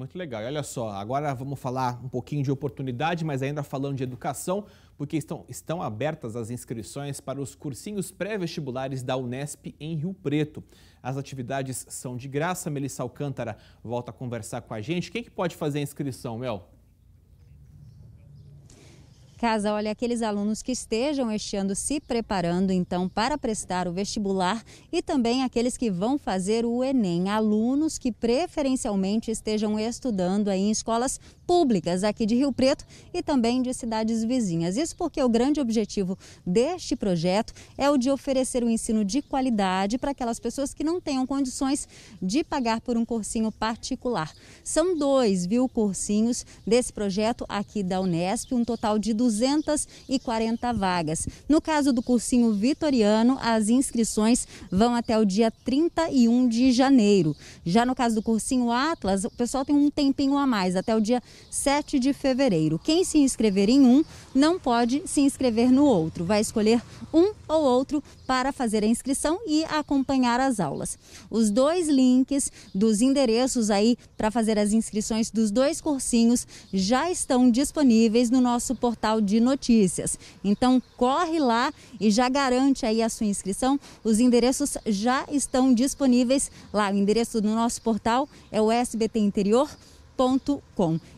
Muito legal. E olha só, agora vamos falar um pouquinho de oportunidade, mas ainda falando de educação, porque estão, estão abertas as inscrições para os cursinhos pré-vestibulares da Unesp em Rio Preto. As atividades são de graça. Melissa Alcântara volta a conversar com a gente. Quem que pode fazer a inscrição, Mel? Casa, olha, aqueles alunos que estejam este ano se preparando, então, para prestar o vestibular e também aqueles que vão fazer o Enem. Alunos que preferencialmente estejam estudando aí em escolas públicas aqui de Rio Preto e também de cidades vizinhas. Isso porque o grande objetivo deste projeto é o de oferecer um ensino de qualidade para aquelas pessoas que não tenham condições de pagar por um cursinho particular. São dois, viu, cursinhos desse projeto aqui da Unesp, um total de 200 240 vagas. No caso do cursinho vitoriano, as inscrições vão até o dia 31 de janeiro. Já no caso do cursinho Atlas, o pessoal tem um tempinho a mais, até o dia 7 de fevereiro. Quem se inscrever em um não pode se inscrever no outro. Vai escolher um ou outro para fazer a inscrição e acompanhar as aulas. Os dois links dos endereços aí para fazer as inscrições dos dois cursinhos já estão disponíveis no nosso portal de Notícias. Então corre lá e já garante aí a sua inscrição. Os endereços já estão disponíveis lá. O endereço do nosso portal é o SBT Interior.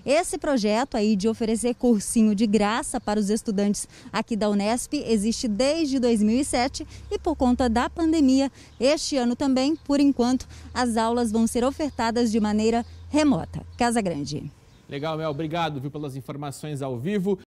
Esse projeto aí de oferecer cursinho de graça para os estudantes aqui da Unesp existe desde 2007 e por conta da pandemia, este ano também, por enquanto, as aulas vão ser ofertadas de maneira remota. Casa Grande. Legal, Mel. Obrigado viu, pelas informações ao vivo.